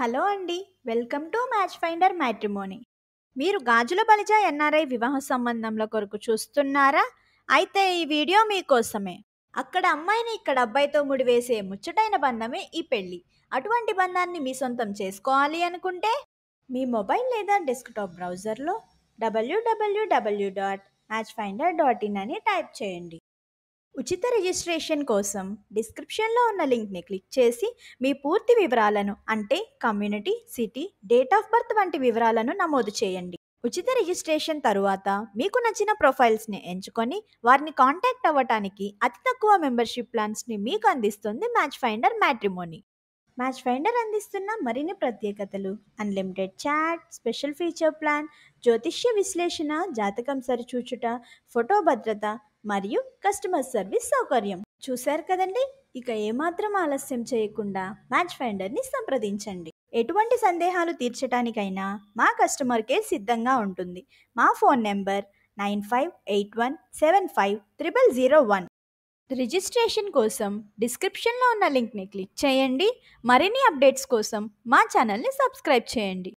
hello అండి welcome to match finder matrimony మీరు Gajula Balija NRI వివాహ సంబంధంల కొరకు చూస్తున్నారా అయితే ఈ వీడియో మీకోసమే అక్కడ అమ్మాయిని ఇక్కడ అబ్బాయితో ముడివేసే ముచ్చటైన బంధమే ఈ పెళ్ళి అటువంటి బంధాన్ని మీ సొంతం చేసుకోవాలి అనుకుంటే మీ మొబైల్ లేదా డెస్క్టాప్ బ్రౌజర్లో WWW dot match finder dot in అని టైప్ చేయండి ఉచిత రిజిస్ట్రేషన్ కోసం డిస్క్రిప్షన్లో ఉన్న లింక్ని క్లిక్ చేసి మీ పూర్తి వివరాలను అంటే community city date of birth వంటి వివరాలను నమోదు చేయండి ఉచిత రిజిస్ట్రేషన్ తరువాత మీకు నచ్చిన ప్రొఫైల్స్ని ఎంచుకొని వారిని కాంటాక్ట్ అవ్వటానికి అతి తక్కువ మెంబర్షిప్ ప్లాన్స్ని మీకు అందిస్తుంది match finder matrimony match finder అందిస్తున్న మరిన్ని ప్రత్యేకతలు unlimited chat special feature plan జ్యోతిష్య విశ్లేషణ జాతకం సరిచూచుట ఫోటో భద్రత మరియు కస్టమర్ సర్వీస్ సౌకర్యం చూశారు కదండి ఇక ఏమాత్రం ఆలస్యం చేయకుండా మ్యాచ్ ఫైండర్ని సంప్రదించండి ఎటువంటి సందేహాలు తీర్చడానికైనా మా కస్టమర్ కేర్ సిద్ధంగా ఉంటుంది మా phone number nine five eight one seven five triple zero one registration కోసం డిస్క్రిప్షన్లో ఉన్న లింక్ని క్లిక్ చేయండి మరిన్ని అప్డేట్స్ కోసం మా ఛానల్ని సబ్స్క్రైబ్ చేయండి